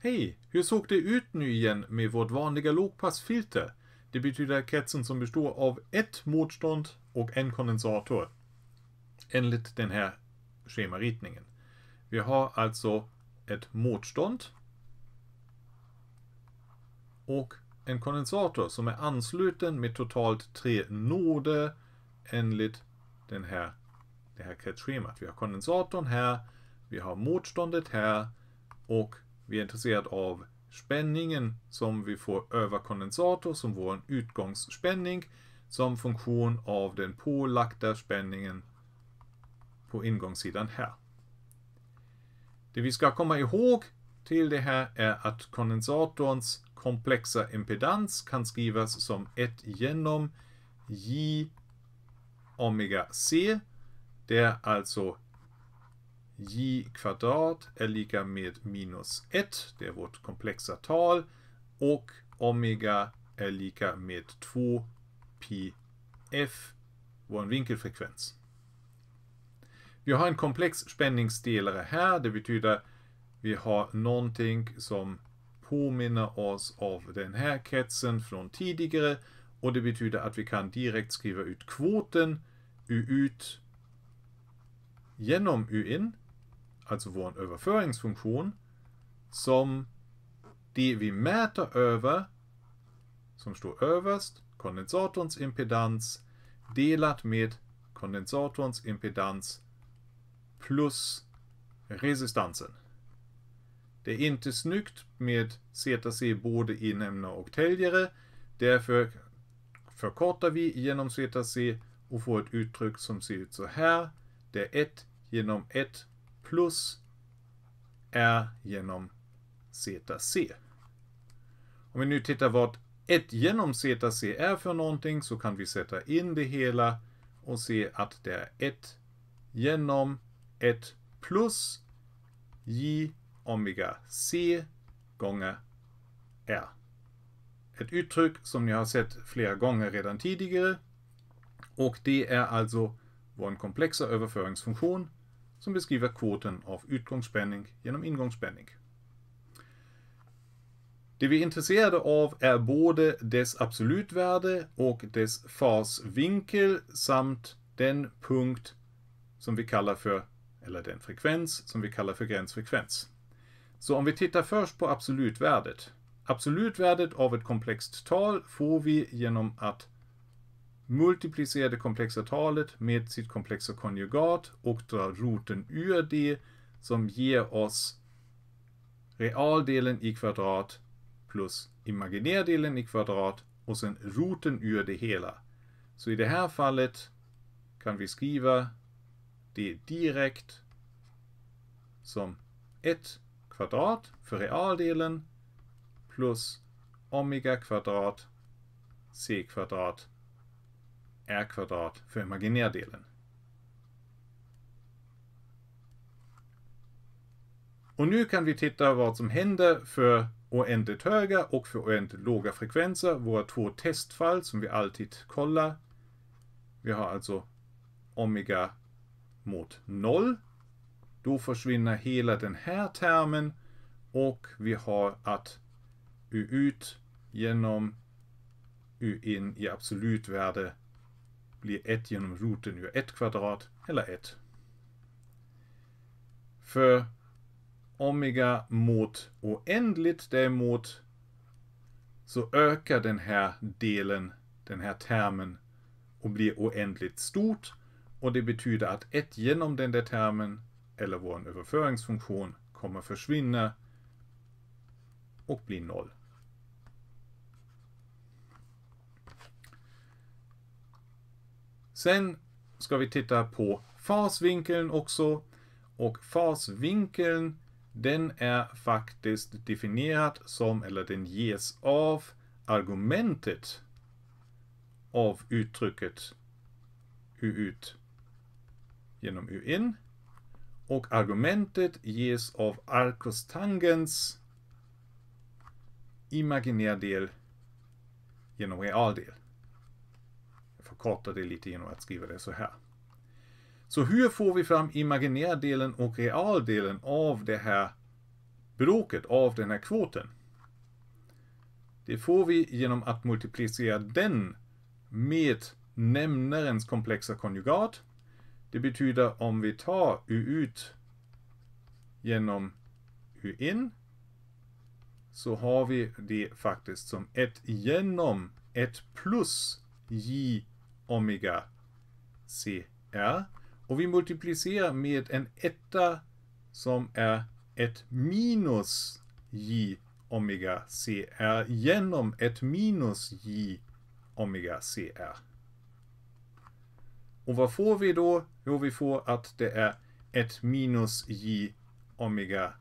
Hej, hur såg det ut nu igen med vårt vanliga lågpassfilter? Det betyder kretsen som består av ett motstånd och en kondensator. Enligt den här schemaritningen. Vi har alltså ett motstånd och en kondensator som är ansluten med totalt tre noder enligt den här, det här kretsschemat. Vi har kondensatorn här, vi har motståndet här och vi är intresserade av spänningen som vi får över kondensator som vår utgångsspänning som funktion av den pålagda spänningen på ingångssidan här. Det vi ska komma ihåg till det här är att kondensatorns komplexa impedans kan skrivas som 1 genom j omega c. Det är alltså j kvadrat är lika med minus 1, det är vårt komplexa tal, och omega är lika med 2 pi f, vår vinkelfrekvens. Vi har en komplex spänningsdelare här, det betyder vi har någonting som påminner oss av den här kretsen från tidigare och det betyder att vi kan direkt skriva ut kvoten U ut genom U in alltså vår överföringsfunktion, som det vi mäter över, som står överst, kondensatorns impedans, delat med kondensatorns impedans plus resistansen. Det är inte snyggt med ZC både i inämne och täljare, därför förkortar vi genom ZC och får ett uttryck som ser ut så här, det är 1 genom 1 plus R genom ZC. Om vi nu tittar vad 1 genom ZC är för någonting så kan vi sätta in det hela och se att det är 1 genom 1 plus J omega C gånger R. Ett uttryck som ni har sett flera gånger redan tidigare och det är alltså vår komplexa överföringsfunktion som beskriver kvoten av utgångsspänning genom ingångsspänning. Det vi är intresserade av är både dess absolutvärde och dess fasvinkel samt den punkt som vi kallar för, eller den frekvens som vi kallar för gränsfrekvens. Så om vi tittar först på absolutvärdet. Absolutvärdet av ett komplext tal får vi genom att multiplicerar det komplexa talet med sitt komplexa konjugat och drar roten ur det som ger oss realdelen i kvadrat plus imaginärdelen i kvadrat och sen roten ur det hela. Så i det här fallet kan vi skriva det direkt som 1 kvadrat för realdelen plus omega kvadrat c kvadrat r kvadrat för imaginärdelen. Och nu kan vi titta vad som händer för oändligt höga och för oändligt låga frekvenser, våra två testfall som vi alltid kollar. Vi har alltså omega mot noll. Då försvinner hela den här termen och vi har att u ut genom u in i absolutvärde blir 1 genom roten ur 1 kvadrat eller 1. För omega mot oändligt däremot så ökar den här delen, den här termen och blir oändligt stort och det betyder att 1 genom den där termen eller vår överföringsfunktion kommer försvinna och bli 0. Sen ska vi titta på fasvinkeln också. Och fasvinkeln, den är faktiskt definierad som, eller den ges av argumentet av uttrycket u ut genom u in. Och argumentet ges av arkostangens imaginär del genom realdel förkorta det lite genom att skriva det så här. Så hur får vi fram imaginärdelen och realdelen av det här bråket, av den här kvoten? Det får vi genom att multiplicera den med nämnarens komplexa konjugat. Det betyder om vi tar u ut genom u in så har vi det faktiskt som 1 genom 1 plus j Omega CR och vi multiplicerar med en etta som är ett minus J Omega CR genom ett minus J Omega CR. Och vad får vi då? Jo, vi får att det är ett minus J Omega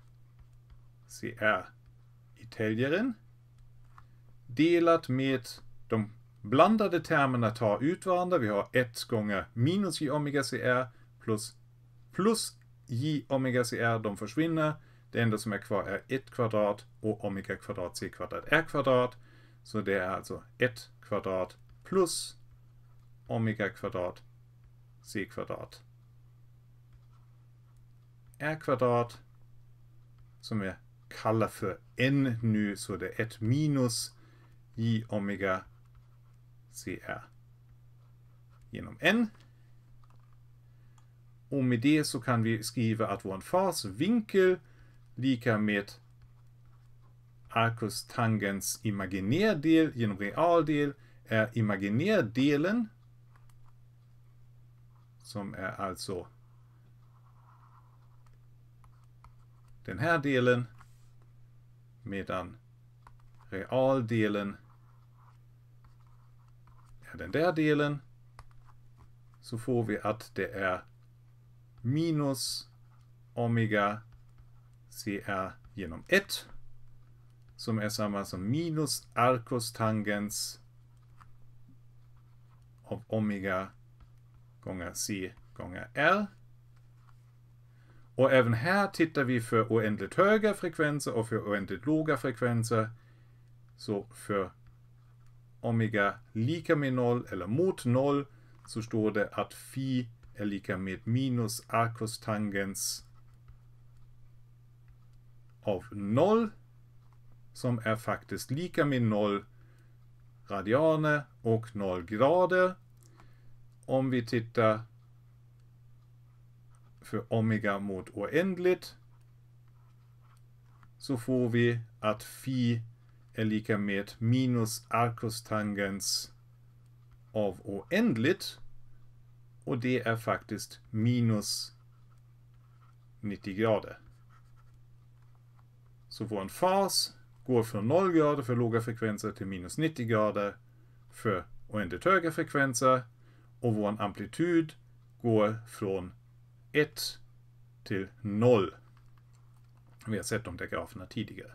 CR i täljaren delat med de blandade termerna tar ut varandra. Vi har 1 gånger minus j omega CR plus plus j omega CR. De försvinner. Det enda som är kvar är 1 kvadrat och omega kvadrat c kvadrat r kvadrat. Så det är alltså 1 kvadrat plus omega kvadrat c kvadrat r kvadrat som jag kallar för n nu, så det är 1 minus j omega CR. Genom N. Och med det så kan vi skriva att vår fasvinkel lika med arcus tangens imaginärdel genom realdel är imaginärdelen som är alltså den här delen medan realdelen den där delen så får vi att det är minus omega CR genom 1 som är samma som minus arcos tangens av omega gånger C gånger R. Och även här tittar vi för oändligt höga frekvenser och för oändligt låga frekvenser. Så för omega lika med noll eller mot noll så står det att phi är lika med minus a tangens av noll som är faktiskt lika med noll radianer och noll grader. Om vi tittar för omega mot oändligt så får vi att phi är lika med minus arkustangens av oändligt. Och det är faktiskt minus 90 grader. Så vår fas går från 0 grader för låga frekvenser till minus 90 grader för oändligt höga frekvenser. Och vår amplitud går från 1 till 0. Vi har sett de där graferna tidigare.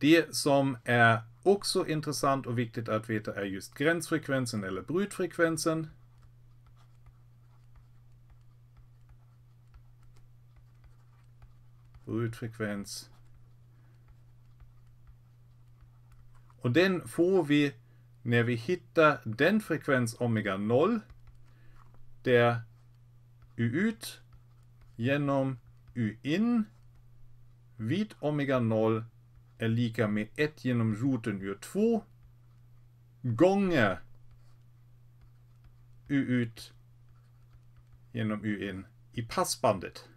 Det som är också intressant och viktigt att veta är just gränsfrekvensen eller brytfrekvensen. Brytfrekvens. Och den får vi när vi hittar den frekvens omega 0 där U ut genom U in vid omega 0 är lika med 1 genom roten ur 2 gånger u ut genom u in i passbandet.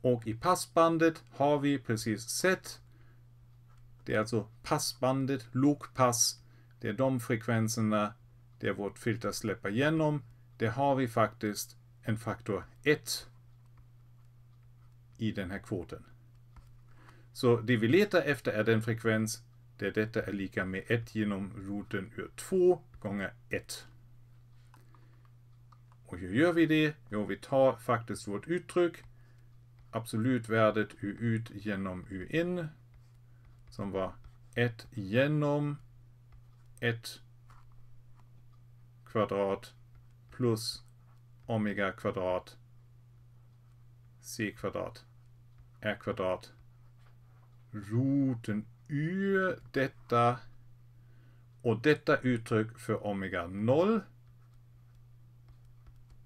Och i passbandet har vi precis sett. Det är alltså passbandet, lokpass. Det är de frekvenserna där vårt filter släpper igenom. Det har vi faktiskt en faktor 1 i den här kvoten. Så det vi letar efter är den frekvens där detta är lika med 1 genom roten ur 2 gånger 1. Och hur gör vi det? Jo, vi tar faktiskt vårt uttryck, absolutvärdet u ut genom u in, som var 1 genom 1 kvadrat plus omega kvadrat c kvadrat är kvadrat. Roten ur detta och detta uttryck för omega 0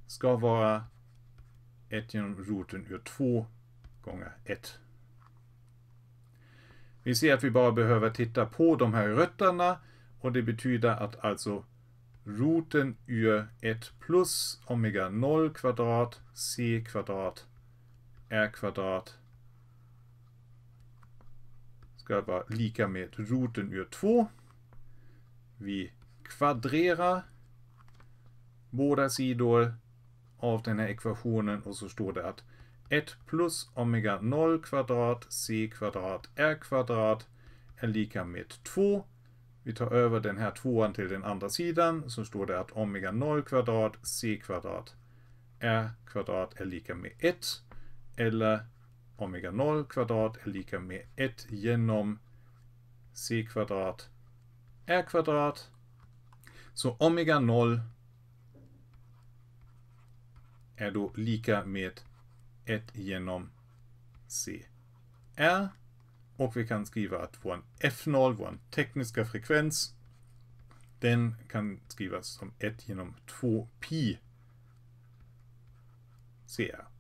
ska vara 1 genom roten ur 2 gånger 1. Vi ser att vi bara behöver titta på de här rötterna och det betyder att alltså roten ur 1 plus omega 0 kvadrat c kvadrat r kvadrat ska vara lika med roten ur 2. Vi kvadrerar båda sidor av den här ekvationen och så står det att 1 plus omega 0 kvadrat c kvadrat r kvadrat är lika med 2. Vi tar över den här tvåan till den andra sidan så står det att omega 0 kvadrat c kvadrat r kvadrat är lika med 1 eller omega 0 kvadrat är lika med 1 genom c kvadrat r kvadrat. Så omega 0 är då lika med 1 genom c r. Och vi kan skriva att vår f0, vår tekniska frekvens, den kan skrivas som 1 genom 2 pi cr.